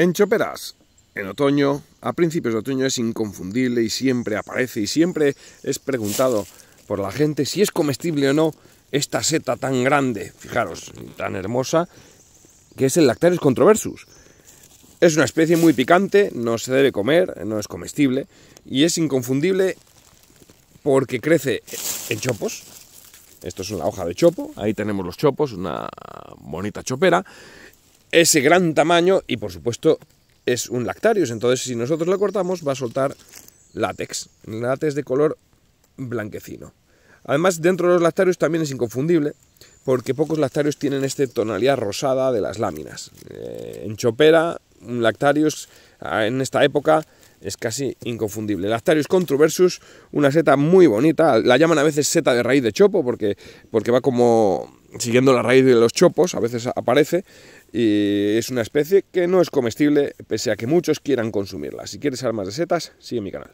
En Choperas, en otoño, a principios de otoño es inconfundible y siempre aparece y siempre es preguntado por la gente si es comestible o no esta seta tan grande, fijaros, tan hermosa, que es el Lactarius controversus. Es una especie muy picante, no se debe comer, no es comestible y es inconfundible porque crece en chopos. Esto es una hoja de chopo, ahí tenemos los chopos, una bonita chopera ese gran tamaño y por supuesto es un lactarius. Entonces si nosotros lo cortamos va a soltar látex, látex de color blanquecino. Además dentro de los lactarius también es inconfundible porque pocos lactarios tienen esta tonalidad rosada de las láminas. Eh, en Chopera, un lactarius ah, en esta época es casi inconfundible. Lactarius controversus, una seta muy bonita, la llaman a veces seta de raíz de chopo porque, porque va como siguiendo la raíz de los chopos, a veces aparece, y es una especie que no es comestible, pese a que muchos quieran consumirla. Si quieres más de setas, sigue mi canal.